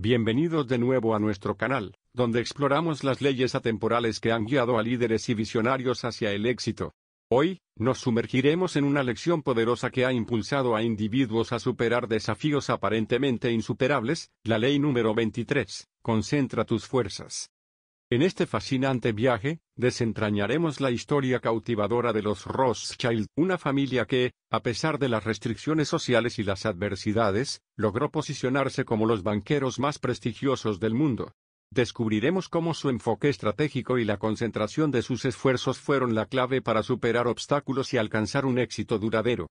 Bienvenidos de nuevo a nuestro canal, donde exploramos las leyes atemporales que han guiado a líderes y visionarios hacia el éxito. Hoy, nos sumergiremos en una lección poderosa que ha impulsado a individuos a superar desafíos aparentemente insuperables, la ley número 23, concentra tus fuerzas. En este fascinante viaje, desentrañaremos la historia cautivadora de los Rothschild, una familia que, a pesar de las restricciones sociales y las adversidades, logró posicionarse como los banqueros más prestigiosos del mundo. Descubriremos cómo su enfoque estratégico y la concentración de sus esfuerzos fueron la clave para superar obstáculos y alcanzar un éxito duradero.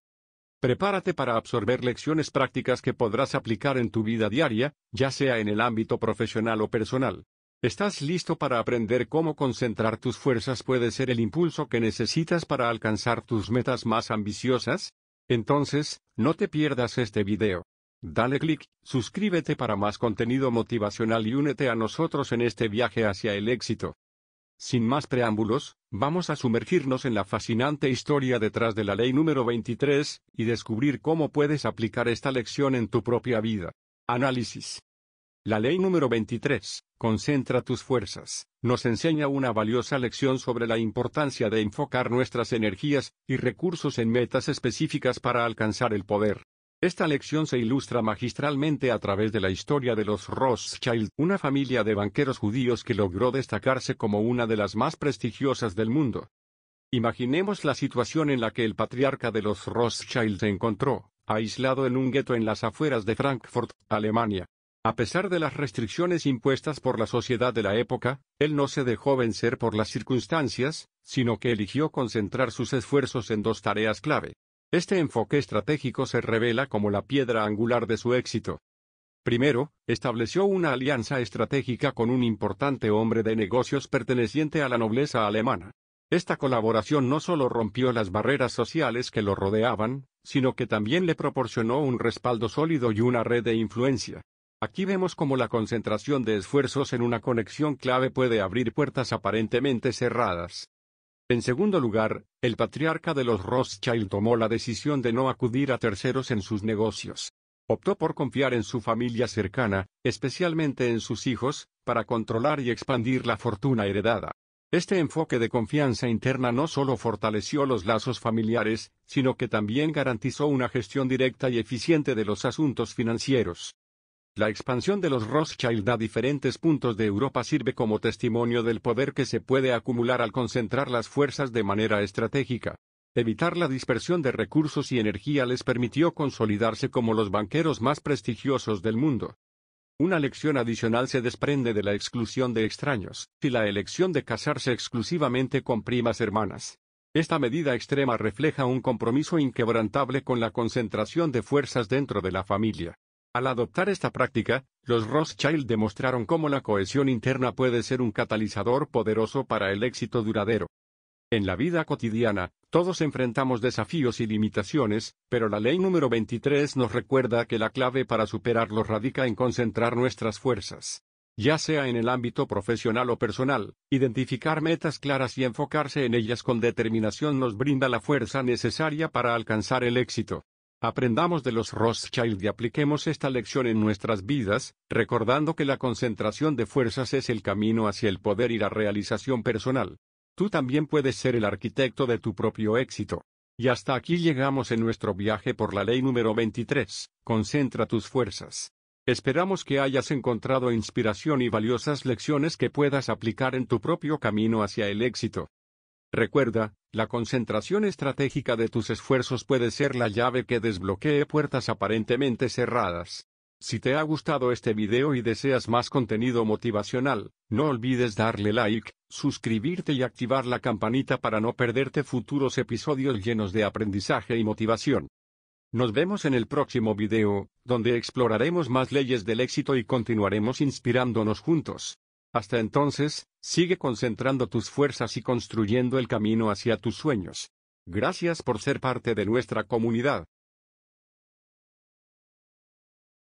Prepárate para absorber lecciones prácticas que podrás aplicar en tu vida diaria, ya sea en el ámbito profesional o personal. ¿Estás listo para aprender cómo concentrar tus fuerzas puede ser el impulso que necesitas para alcanzar tus metas más ambiciosas? Entonces, no te pierdas este video. Dale click, suscríbete para más contenido motivacional y únete a nosotros en este viaje hacia el éxito. Sin más preámbulos, vamos a sumergirnos en la fascinante historia detrás de la ley número 23 y descubrir cómo puedes aplicar esta lección en tu propia vida. Análisis. La ley número 23, Concentra tus fuerzas, nos enseña una valiosa lección sobre la importancia de enfocar nuestras energías y recursos en metas específicas para alcanzar el poder. Esta lección se ilustra magistralmente a través de la historia de los Rothschild, una familia de banqueros judíos que logró destacarse como una de las más prestigiosas del mundo. Imaginemos la situación en la que el patriarca de los Rothschild se encontró, aislado en un gueto en las afueras de Frankfurt, Alemania. A pesar de las restricciones impuestas por la sociedad de la época, él no se dejó vencer por las circunstancias, sino que eligió concentrar sus esfuerzos en dos tareas clave. Este enfoque estratégico se revela como la piedra angular de su éxito. Primero, estableció una alianza estratégica con un importante hombre de negocios perteneciente a la nobleza alemana. Esta colaboración no solo rompió las barreras sociales que lo rodeaban, sino que también le proporcionó un respaldo sólido y una red de influencia. Aquí vemos cómo la concentración de esfuerzos en una conexión clave puede abrir puertas aparentemente cerradas. En segundo lugar, el patriarca de los Rothschild tomó la decisión de no acudir a terceros en sus negocios. Optó por confiar en su familia cercana, especialmente en sus hijos, para controlar y expandir la fortuna heredada. Este enfoque de confianza interna no solo fortaleció los lazos familiares, sino que también garantizó una gestión directa y eficiente de los asuntos financieros. La expansión de los Rothschild a diferentes puntos de Europa sirve como testimonio del poder que se puede acumular al concentrar las fuerzas de manera estratégica. Evitar la dispersión de recursos y energía les permitió consolidarse como los banqueros más prestigiosos del mundo. Una lección adicional se desprende de la exclusión de extraños, y la elección de casarse exclusivamente con primas hermanas. Esta medida extrema refleja un compromiso inquebrantable con la concentración de fuerzas dentro de la familia. Al adoptar esta práctica, los Rothschild demostraron cómo la cohesión interna puede ser un catalizador poderoso para el éxito duradero. En la vida cotidiana, todos enfrentamos desafíos y limitaciones, pero la ley número 23 nos recuerda que la clave para superarlos radica en concentrar nuestras fuerzas. Ya sea en el ámbito profesional o personal, identificar metas claras y enfocarse en ellas con determinación nos brinda la fuerza necesaria para alcanzar el éxito. Aprendamos de los Rothschild y apliquemos esta lección en nuestras vidas, recordando que la concentración de fuerzas es el camino hacia el poder y la realización personal. Tú también puedes ser el arquitecto de tu propio éxito. Y hasta aquí llegamos en nuestro viaje por la ley número 23, concentra tus fuerzas. Esperamos que hayas encontrado inspiración y valiosas lecciones que puedas aplicar en tu propio camino hacia el éxito. Recuerda, la concentración estratégica de tus esfuerzos puede ser la llave que desbloquee puertas aparentemente cerradas. Si te ha gustado este video y deseas más contenido motivacional, no olvides darle like, suscribirte y activar la campanita para no perderte futuros episodios llenos de aprendizaje y motivación. Nos vemos en el próximo video, donde exploraremos más leyes del éxito y continuaremos inspirándonos juntos. Hasta entonces, sigue concentrando tus fuerzas y construyendo el camino hacia tus sueños. Gracias por ser parte de nuestra comunidad.